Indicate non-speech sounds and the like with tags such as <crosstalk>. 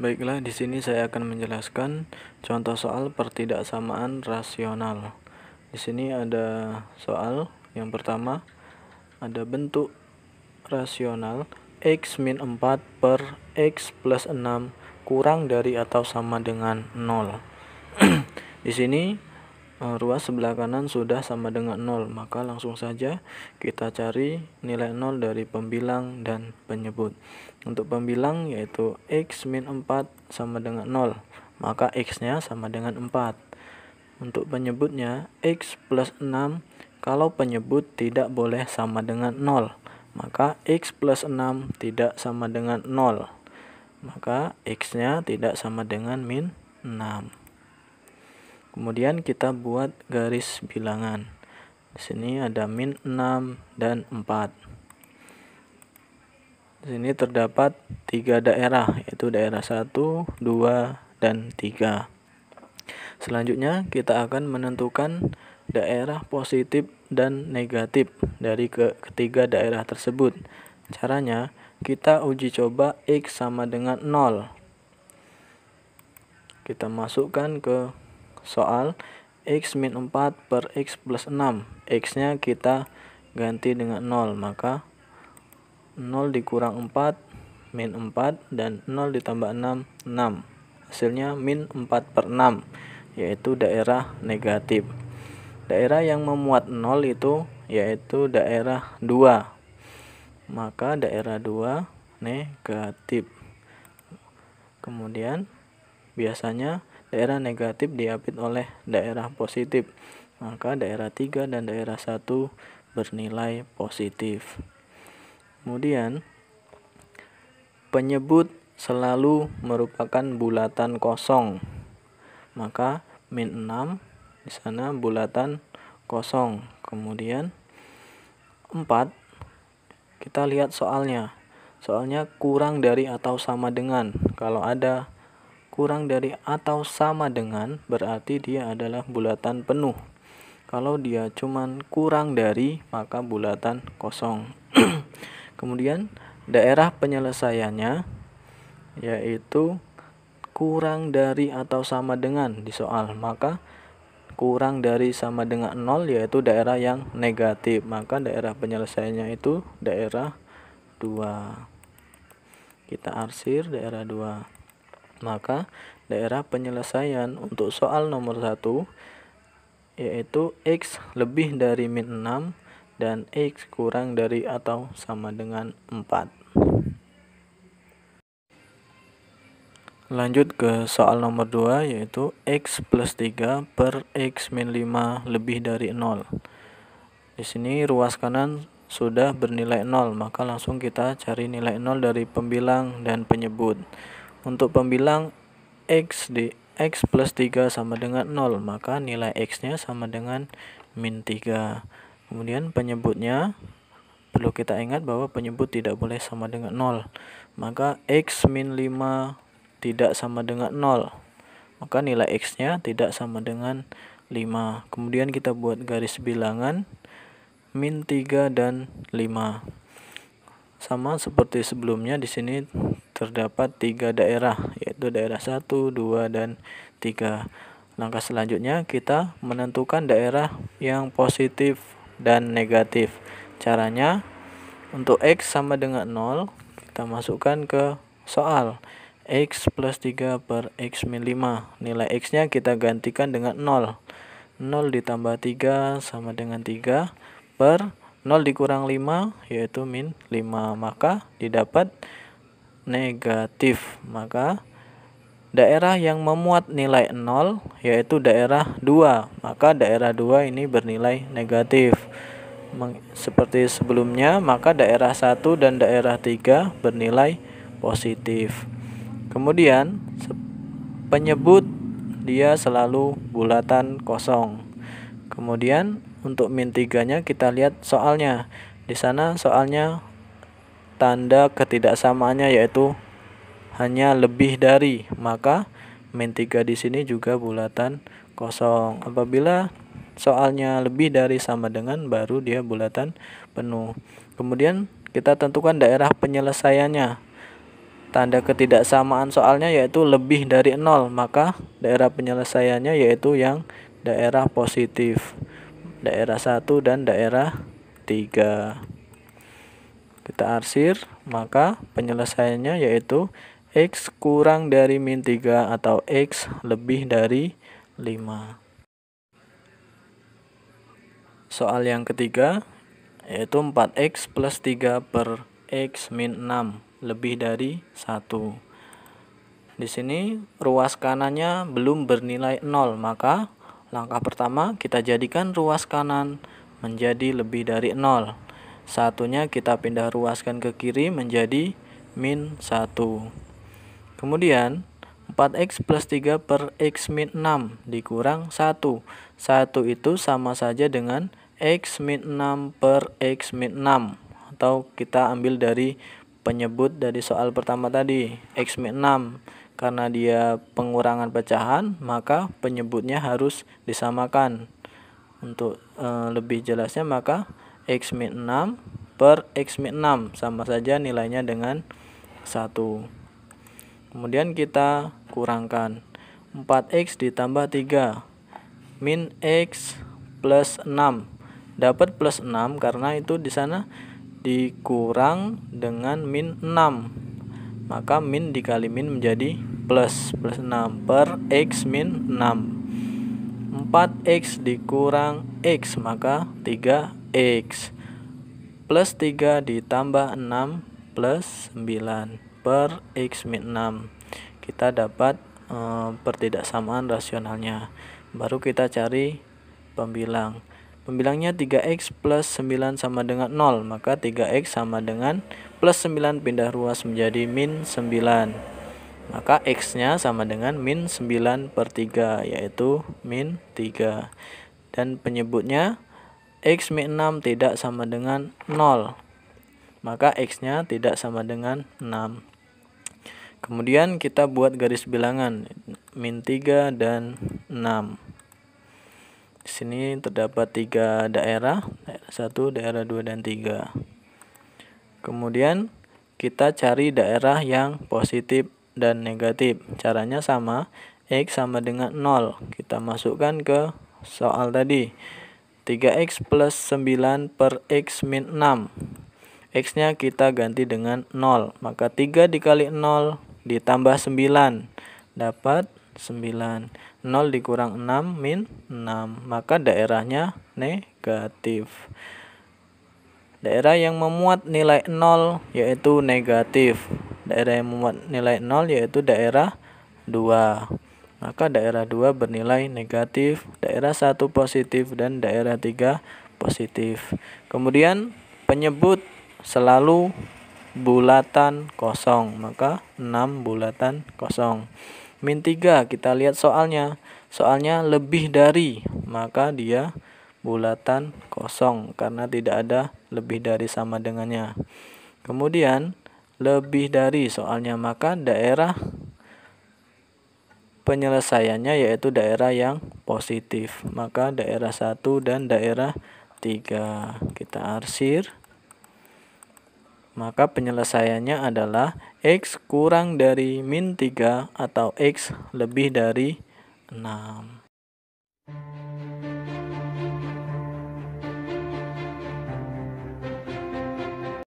Baiklah, di sini saya akan menjelaskan contoh soal pertidaksamaan rasional. Di sini ada soal yang pertama ada bentuk rasional x min 4 per x plus 6 kurang dari atau sama dengan 0. <clears throat> di sini Eh, ruas sebelah kanan sudah sama dengan 0 maka langsung saja kita cari nilai 0 dari pembilang dan penyebut untuk pembilang yaitu x min 4 sama dengan 0 maka x nya sama dengan 4 untuk penyebutnya x plus 6 kalau penyebut tidak boleh sama dengan 0 maka x plus 6 tidak sama dengan 0 maka x nya tidak sama dengan min 6 kemudian kita buat garis bilangan di sini ada min 6 dan 4 di sini terdapat tiga daerah yaitu daerah 1 2 dan 3 selanjutnya kita akan menentukan daerah positif dan negatif dari ke ketiga daerah tersebut caranya kita uji coba X sama dengan 0 kita masukkan ke soal X min 4 per X plus 6 X nya kita ganti dengan 0 maka 0 dikurang 4 min 4 dan 0 ditambah 6 6 hasilnya min 4 per 6 yaitu daerah negatif daerah yang memuat 0 itu yaitu daerah 2 maka daerah 2 negatif kemudian biasanya daerah negatif diapit oleh daerah positif maka daerah 3 dan daerah 1 bernilai positif kemudian penyebut selalu merupakan bulatan kosong maka min 6 di sana bulatan kosong kemudian 4 kita lihat soalnya soalnya kurang dari atau sama dengan kalau ada kurang dari atau sama dengan berarti dia adalah bulatan penuh. Kalau dia cuman kurang dari maka bulatan kosong. <clears throat> Kemudian daerah penyelesaiannya yaitu kurang dari atau sama dengan di soal, maka kurang dari sama dengan 0 yaitu daerah yang negatif. Maka daerah penyelesaiannya itu daerah 2. Kita arsir daerah 2. Maka daerah penyelesaian untuk soal nomor 1 yaitu X lebih dari min 6 dan X kurang dari atau sama dengan 4. Lanjut ke soal nomor 2 yaitu X plus 3 per X min 5 lebih dari 0. Di sini ruas kanan sudah bernilai 0, maka langsung kita cari nilai 0 dari pembilang dan penyebut. Untuk pembilang X, di, X plus 3 sama dengan 0, maka nilai X-nya sama dengan min 3. Kemudian penyebutnya, perlu kita ingat bahwa penyebut tidak boleh sama dengan 0. Maka X min 5 tidak sama dengan 0. Maka nilai X-nya tidak sama dengan 5. Kemudian kita buat garis bilangan min 3 dan 5. Sama seperti sebelumnya di sini terdapat tiga daerah, yaitu daerah 1, 2, dan 3. Langkah selanjutnya, kita menentukan daerah yang positif dan negatif. Caranya, untuk X sama dengan 0, kita masukkan ke soal. X plus 3 per X min 5. Nilai X-nya kita gantikan dengan 0. 0 ditambah 3 sama dengan 3 per 0 dikurang 5 yaitu min 5. Maka didapat negatif. Maka daerah yang memuat nilai 0 yaitu daerah 2 maka daerah 2 ini bernilai negatif seperti sebelumnya maka daerah 1 dan daerah 3 bernilai positif kemudian penyebut dia selalu bulatan kosong kemudian untuk min 3 nya kita lihat soalnya di sana soalnya tanda ketidaksamanya yaitu hanya lebih dari maka min 3 di sini juga bulatan kosong apabila soalnya lebih dari sama dengan baru dia bulatan penuh kemudian kita tentukan daerah penyelesaiannya tanda ketidaksamaan soalnya yaitu lebih dari nol maka daerah penyelesaiannya yaitu yang daerah positif daerah 1 dan daerah 3 kita arsir maka penyelesaiannya yaitu X kurang dari min 3 atau X lebih dari 5 soal yang ketiga yaitu 4X plus 3 per X min 6 lebih dari 1 di sini ruas kanannya belum bernilai 0, maka langkah pertama kita jadikan ruas kanan menjadi lebih dari 0 satunya kita pindah ruaskan ke kiri menjadi min 1 kemudian 4x plus 3 per x min 6 dikurang 1 1 itu sama saja dengan x min 6 per x min 6 atau kita ambil dari penyebut dari soal pertama tadi x min 6 karena dia pengurangan pecahan maka penyebutnya harus disamakan untuk e, lebih jelasnya maka X min 6 per X min 6 sama saja nilainya dengan 1 kemudian kita kurangkan 4X ditambah 3 min X plus 6 dapat plus 6 karena itu di sana dikurang dengan min 6 maka min dikali min menjadi plus plus 6 per X min 6 4x dikurang x maka 3 X plus 3 ditambah 6 plus 9 per X min 6 kita dapat e, eh, pertidaksamaan rasionalnya baru kita cari pembilang pembilangnya 3X plus 9 sama dengan 0 maka 3X sama dengan plus 9 pindah ruas menjadi min 9 maka X nya sama dengan min 9 per 3 yaitu min 3 dan penyebutnya X min 6 tidak sama dengan 0. Maka X-nya tidak sama dengan 6. Kemudian kita buat garis bilangan min 3 dan 6. Di sini terdapat 3 daerah, daerah 1, daerah 2 dan 3. Kemudian kita cari daerah yang positif dan negatif. Caranya sama, x sama dengan 0. Kita masukkan ke soal tadi. 3x plus 9 per x min 6 X-nya kita ganti dengan 0 Maka 3 dikali 0 ditambah 9 Dapat 9 0 dikurang 6 min 6 Maka daerahnya negatif Daerah yang memuat nilai 0 yaitu negatif Daerah yang memuat nilai 0 yaitu daerah 2 maka daerah 2 bernilai negatif, daerah 1 positif, dan daerah 3 positif. Kemudian penyebut selalu bulatan kosong, maka 6 bulatan kosong. Min 3 kita lihat soalnya. Soalnya lebih dari, maka dia bulatan kosong karena tidak ada lebih dari sama dengannya. Kemudian lebih dari soalnya maka daerah penyelesaiannya yaitu daerah yang positif. Maka daerah 1 dan daerah 3 kita arsir. Maka penyelesaiannya adalah X kurang dari min 3 atau X lebih dari 6.